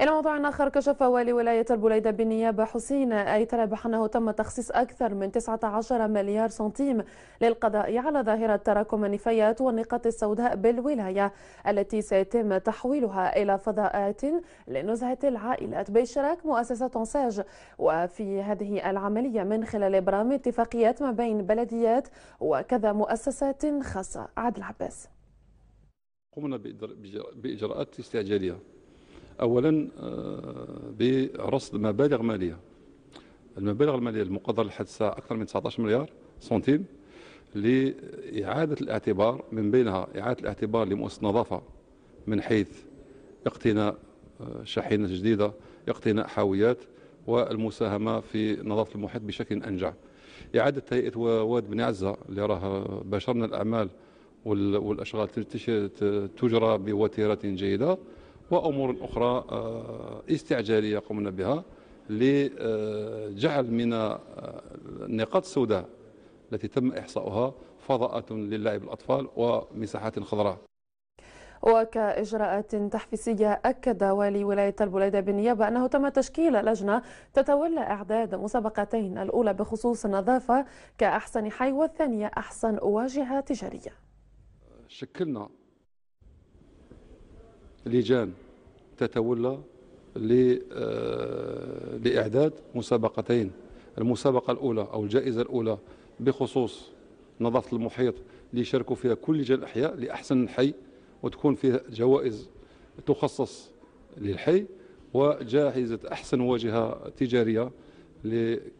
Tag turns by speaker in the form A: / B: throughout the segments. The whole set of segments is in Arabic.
A: إلى موضوع آخر كشف والي ولاية البليدة بالنيابة حسين أي تربح أنه تم تخصيص أكثر من 19 مليار سنتيم للقضاء على ظاهرة تراكم النفايات والنقاط السوداء بالولاية التي سيتم تحويلها إلى فضاءات لنزهة العائلات بإشراك مؤسسة ساج وفي هذه العملية من خلال إبرام اتفاقيات ما بين بلديات وكذا مؤسسات خاصة عادل عباس
B: قمنا بإجراءات استعجالية أولا آه، برصد مبالغ مالية المبالغ المالية المقدرة لحد الساعة أكثر من 19 مليار سنتيم لإعادة الاعتبار من بينها إعادة الاعتبار لمؤسسة النظافة من حيث اقتناء آه، شاحنات جديدة اقتناء حاويات والمساهمة في نظافة المحيط بشكل أنجع إعادة تهيئة واد بن عزة اللي راه باشرنا الأعمال والأشغال تجرى بوتيرة جيدة وأمور أخرى آه، استعجالية قمنا بها لجعل من آه، النقاط السوداء التي تم إحصاؤها فضاءة للعب الأطفال ومساحات خضراء
A: وكإجراءات تحفيزية أكد والي ولاية البوليده بالنيابة أنه تم تشكيل لجنة تتولى إعداد مسابقتين الأولى بخصوص النظافة كأحسن حي والثانية أحسن واجهة تجارية
B: شكلنا لجان تتولى آه، لإعداد مسابقتين المسابقة الأولى أو الجائزة الأولى بخصوص نظافة المحيط اللي فيها كل لجان الأحياء لأحسن الحي وتكون فيها جوائز تخصص للحي وجائزة أحسن واجهة تجارية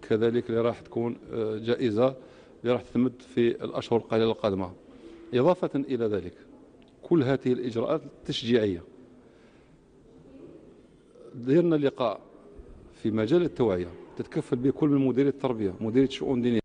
B: كذلك اللي راح تكون آه، جائزة اللي راح تتمد في الأشهر القليلة القادمة إضافة إلى ذلك كل هذه الإجراءات التشجيعية ديرنا لقاء في مجال التوعية تتكفل به كل من مديرية التربية مديرية شؤون دينية